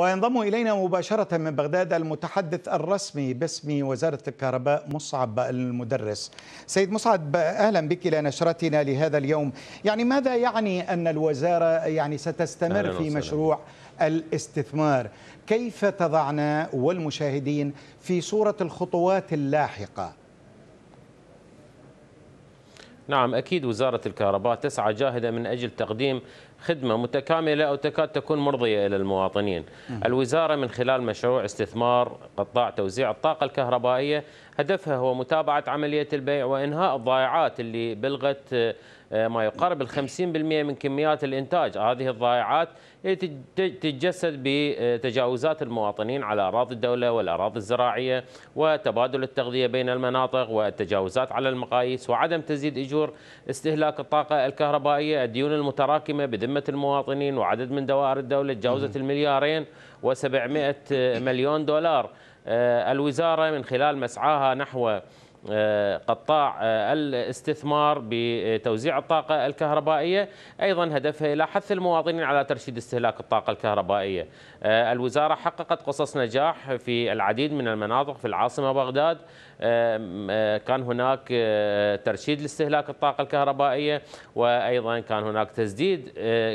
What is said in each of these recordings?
وينضم إلينا مباشرة من بغداد المتحدث الرسمي باسم وزارة الكهرباء مصعب المدرس سيد مصعب أهلا بك إلى نشرتنا لهذا اليوم يعني ماذا يعني أن الوزارة يعني ستستمر في مشروع الاستثمار كيف تضعنا والمشاهدين في صورة الخطوات اللاحقة نعم أكيد وزارة الكهرباء تسعى جاهدة من أجل تقديم خدمة متكاملة أو تكاد تكون مرضية إلى المواطنين الوزارة من خلال مشروع استثمار قطاع توزيع الطاقة الكهربائية هدفها هو متابعة عملية البيع وإنهاء الضائعات اللي بلغت آه، ما يقارب ال 50% من كميات الإنتاج هذه الضائعات تتجسد بتجاوزات المواطنين على أراضي الدولة والأراضي الزراعية وتبادل التغذية بين المناطق والتجاوزات على المقاييس وعدم تزيد أجور استهلاك الطاقة الكهربائية الديون المتراكمة بذمة المواطنين وعدد من دوائر الدولة تجاوزت المليارين و700 مليون دولار آه، الوزارة من خلال مسعاها نحو قطاع آه، الاستثمار بتوزيع الطاقة الكهربائية أيضا هدفها إلى حث المواطنين على ترشيد استهلاك الطاقة الكهربائية آه، الوزارة حققت قصص نجاح في العديد من المناطق في العاصمة بغداد كان هناك آه، ترشيد لاستهلاك الطاقة الكهربائية وأيضا كان هناك تسديد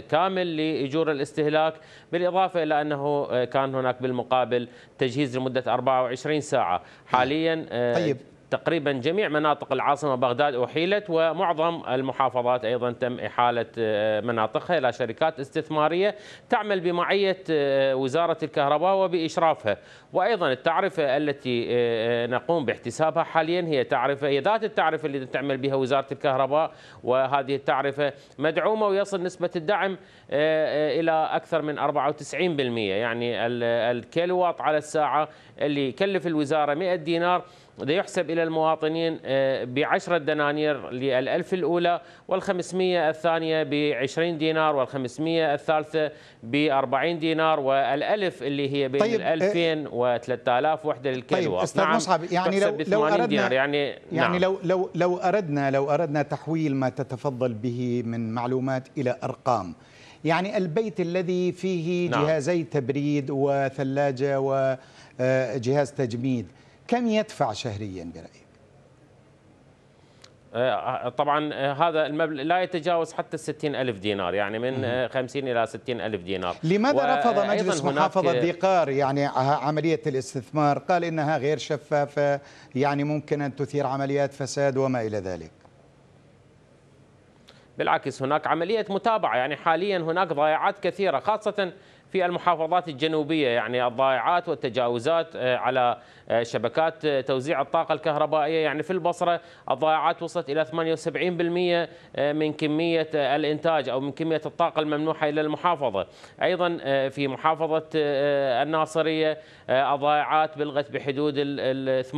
كامل لإجور الاستهلاك بالإضافة إلى أنه كان هناك بالمقابل تجهيز لمدة 24 ساعة نعم. حاليا طيب تقريبا جميع مناطق العاصمة بغداد أحيلت ومعظم المحافظات أيضا تم إحالة آه، مناطقها إلى شركات استثمارية تعمل بمعية آه، وزارة الكهرباء وبإشرافها وأيضا التعرفة التي آه، نقوم باحتسابها حاليا هي تعرفة هي ذات التعرفة التي تعمل بها وزارة الكهرباء وهذه التعرفة مدعومة ويصل نسبة الدعم إلى أكثر من 94% يعني الكيلوات على الساعة اللي يكلف الوزارة 100 دينار يحسب إلى المواطنين آه، بعشرة دنانير للألف الأولى والخمسمية الثانية بعشرين دينار والخمسمية الثالثة بأربعين دينار والألف اللي هي بين طيب آه، الألفين اه وثلاثة آلاف وحدة للكيلو طيب أستاذ نعم مصعب يعني لو, لو أردنا دينار يعني, يعني نعم لو, لو, لو أردنا لو أردنا تحويل ما تتفضل به من معلومات إلى أرقام يعني البيت الذي فيه نعم. جهازي تبريد وثلاجة وجهاز آه، تجميد كم يدفع شهريا برأيك؟ آه، آه، طبعا آه، هذا المبلغ لا يتجاوز حتى الستين ألف دينار يعني من خمسين إلى ستين ألف دينار لماذا رفض مجلس محافظة ذيقار يعني عملية الاستثمار قال إنها غير شفافة يعني ممكن أن تثير عمليات فساد وما إلى ذلك بالعكس هناك عملية متابعة يعني حاليا هناك ضياعات كثيرة خاصة في المحافظات الجنوبية يعني الضائعات والتجاوزات آه، على آه، شبكات آه، توزيع الطاقة الكهربائية يعني في البصرة الضائعات وصلت إلى 78% من كمية الإنتاج أو من كمية الطاقة الممنوحة إلى المحافظة أيضا في محافظة الناصرية الضائعات بلغت بحدود ال 80%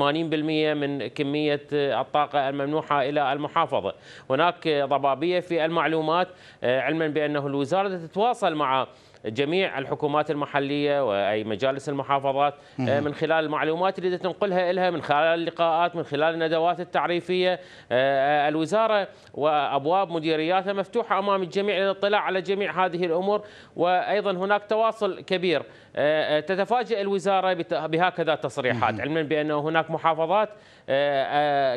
من كمية الطاقة الممنوحة إلى المحافظة هناك ضبابية في المعلومات علما بأنه الوزارة تتواصل مع جميع الحكومات المحليه واي مجالس المحافظات آه، من خلال المعلومات اللي تنقلها لها من خلال اللقاءات من خلال الندوات التعريفيه آه، آه، الوزاره وابواب مديرياتها مفتوحه امام الجميع للاطلاع على جميع هذه الامور وايضا هناك تواصل كبير تتفاجئ الوزاره بهكذا تصريحات علما بانه هناك محافظات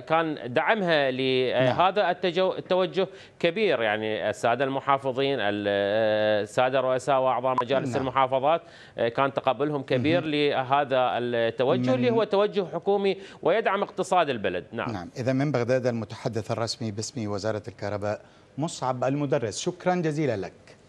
كان دعمها لهذا نعم. التوجه كبير يعني الساده المحافظين الساده رؤساء اعضاء مجالس نعم. المحافظات آه، كان تقبلهم كبير لهذا التوجه اللي هو توجه حكومي ويدعم اقتصاد البلد نعم نعم اذا من بغداد المتحدث الرسمي باسم وزاره الكهرباء مصعب المدرس شكرا جزيلا لك